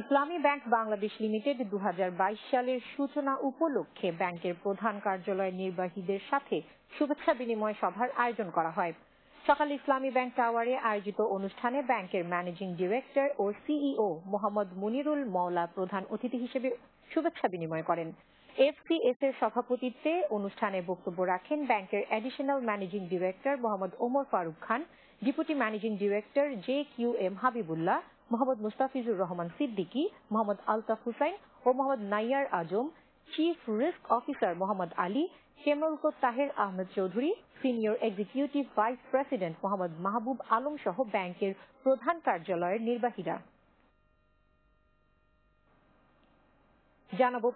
ইসলামী bank Bangladesh limited দু সালের সূচনা উপলক্ষে ব্যাংকের প্রধান কার্যালয়ের নির্বাহীদের সাথে শুভেচ্ছা বিনিময় সভার আয়োজন করা হয় সকালে ইসলামী ব্যাংক টাওয়ারে আয়োজিত অনুষ্ঠানে ব্যাংকের ম্যানেজিং ডিরেক্টর ও সিইও মোহাম্মদ মুনিরুল মওলা প্রধান অতিথি হিসেবে শুভেচ্ছা বিনিময় করেন এফসিএস এর সভাপতিত্বে অনুষ্ঠানে বক্তব্য রাখেন ব্যাংকের additional managing director Mohammad Omar Faruk Khan deputy managing director J Q M Habibullah Mohammad Mustafizur Rahman Siddiqui Mohammad Altaf Hussain ও Mohammad Naiyar Azam chief risk officer Mohammad Ali কেমরুকো Taher Ahmed Chowdhury senior executive vice president Mohammad Mahbub Alam সহ ব্যাংকের প্রধান কার্যালয়ের নির্বাহীরা জানাবো